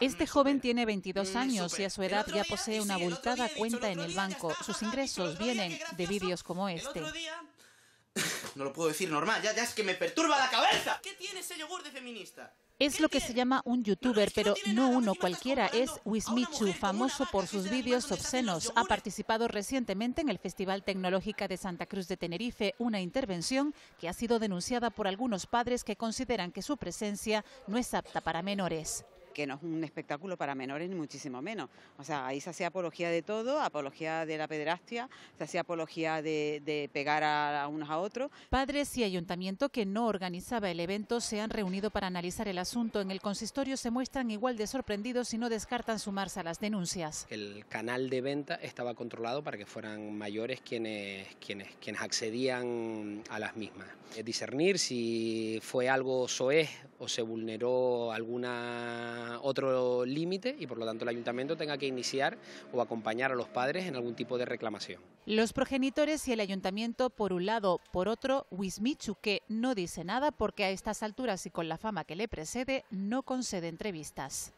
Este joven tiene 22 años y a su edad ya posee una abultada cuenta en el banco. Sus ingresos vienen de vídeos como este. No lo puedo decir normal, ya, es que me perturba la cabeza. ¿Qué tiene ese yogur de feminista? Es lo que se llama un youtuber, pero no, uno cualquiera, es Wismichu, famoso por sus vídeos obscenos. Ha participado recientemente en el Festival Tecnológica de Santa Cruz de Tenerife, una intervención que ha sido denunciada por algunos padres que consideran que su presencia no es apta para menores que no es un espectáculo para menores ni muchísimo menos. O sea, ahí se hacía apología de todo, apología de la pederastia, se hacía apología de, pegar a, unos a otros. Padres y ayuntamiento que no organizaba el evento se han reunido para analizar el asunto. En el consistorio se muestran igual de sorprendidos y no descartan sumarse a las denuncias. El canal de venta estaba controlado para que fueran mayores quienes, quienes, quienes accedían a las mismas. Eh, discernir si fue algo soez o se vulneró alguna otro límite y por lo tanto el ayuntamiento tenga que iniciar o acompañar a los padres en algún tipo de reclamación. Los progenitores y el ayuntamiento por un lado, por otro, Wismichu que no dice nada porque a estas alturas y con la fama que le precede no concede entrevistas.